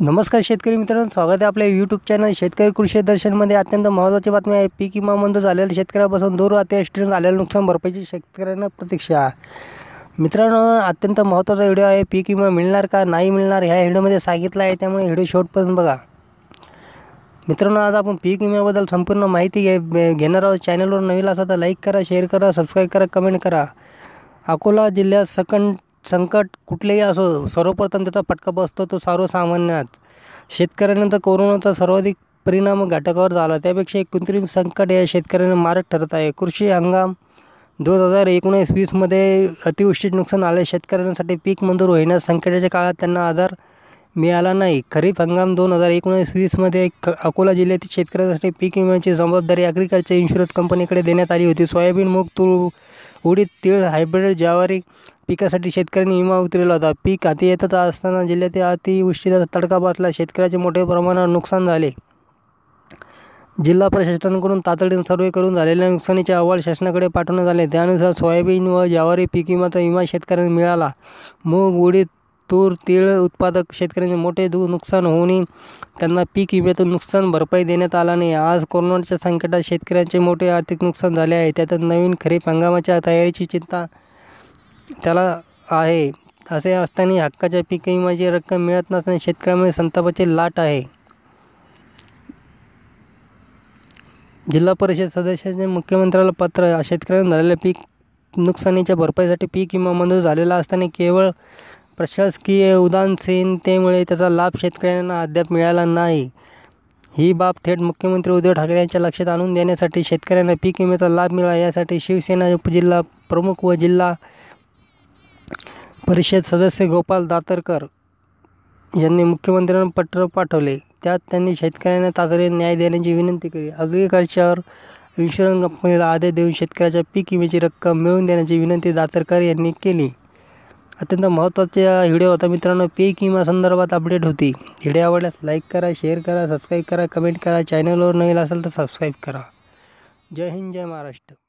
नमस्कार शेतकरी मित्रांनो स्वागत आहे आपल्या यूट्यूब चॅनल शेतकरी कृषी दर्शनमध्ये अत्यंत महत्त्वाची बातमी आहे पीक विमा विमामंद झालेल्या शेतकऱ्यापासून दूर ॲक्सिडेंट आलेलं नुकसान भरपाईची शेतकऱ्यांना प्रतीक्षा मित्रांनो अत्यंत महत्त्वाचा व्हिडिओ आहे पीक विमा मिळणार का नाही मिळणार ह्या व्हिडिओमध्ये सांगितलं आहे त्यामुळे व्हिडिओ शेवटपर्यंत बघा मित्रांनो आज आपण पीक विम्याबद्दल संपूर्ण माहिती घे घेणार आहोत चॅनलवर नवीन असा तर लाईक करा शेअर करा सबस्क्राईब करा कमेंट करा अकोला जिल्ह्यात सकंड संकट कुठलेही असो सर्वप्रथम त्याचा फटका बसतो तो सर्वसामान्यात शेतकऱ्यांचा कोरोनाचा सर्वाधिक परिणाम घटकावर झाला त्यापेक्षा एक कृत्रिम संकट या शेतकऱ्यांना मारक ठरत आहे कृषी हंगाम दोन हजार एकोणीस वीसमध्ये अतिवृष्टीत नुकसान आले शेतकऱ्यांसाठी पीक मंजूर होईना संकटाच्या काळात त्यांना आधार मिळाला नाही खरीप हंगाम दोन हजार एकोणीस वीसमध्ये अकोला जिल्ह्यातील शेतकऱ्यांसाठी पीक विम्याची जबाबदारी ॲग्रिकल्चर इन्शुरन्स कंपनीकडे देण्यात आली होती सोयाबीन मूग तूर उडीद, तीळ, हायब्रिड, ज्वारी पिकासाठी शेतकऱ्यांनी विमा उतरला होता पीक हाती येत असताना जिल्ह्यात अतिवृष्टीचा तडका बसला शेतकऱ्याचे मोठ्या प्रमाणावर नुकसान झाले जिल्हा प्रशासनाकडून तातडीने सर्वे करून झालेल्या नुकसानीचे अहवाल शासनाकडे पाठवण्यात आले त्यानुसार सोयाबीन व ज्वारी पीक विमाचा विमा शेतकऱ्यांना मिळाला मूग उडीद तूर तीळ उत्पादक शेतकऱ्यांचे मोठे दु नुकसान होऊनही त्यांना पीक विम्यातून नुकसान भरपाई देण्यात आला नाही आज कोरोनाच्या संकटात शेतकऱ्यांचे मोठे आर्थिक नुकसान झाले आहे त्यात नवीन खरीप हंगामाच्या तयारीची चिंता त्याला आहे असे असताना हक्काच्या पीक विम्याची रक्कम मिळत नसल्याने शेतकऱ्यामुळे संतापाची लाट आहे जिल्हा परिषद सदस्याचे मुख्यमंत्र्याला पत्र शेतकऱ्यांना झालेल्या पीक नुकसानीच्या भरपाईसाठी पीक विमा मंजूर झालेला असताना केवळ प्रशासकीय उदासीनतेमुळे त्याचा लाभ शेतकऱ्यांना अद्याप मिळाला नाही ही बाब थेट मुख्यमंत्री उद्धव ठाकरे यांच्या लक्षात आणून देण्यासाठी शेतकऱ्यांना पीक विम्याचा लाभ मिळावा यासाठी शिवसेना उपजिल्हा प्रमुख व जिल्हा परिषद सदस्य गोपाल दातरकर यांनी मुख्यमंत्र्यांना पत्र पाठवले त्यात त्यांनी शेतकऱ्यांना तातडीने न्याय देण्याची विनंती केली अग्रिकल्चर इन्शुरन्स कंपनीला आदेश देऊन शेतकऱ्याच्या पीक विम्याची रक्कम मिळवून देण्याची विनंती दातरकर यांनी केली अत्यंत महत्त्वाचे व्हिडिओ होता मित्रांनो पे किंवा संदर्भात अपडेट होती व्हिडिओ आवडल्यास लाईक करा शेअर करा सबस्क्राईब करा कमेंट करा चॅनलवर नवीन असेल तर सबस्क्राईब करा जय हिंद जय महाराष्ट्र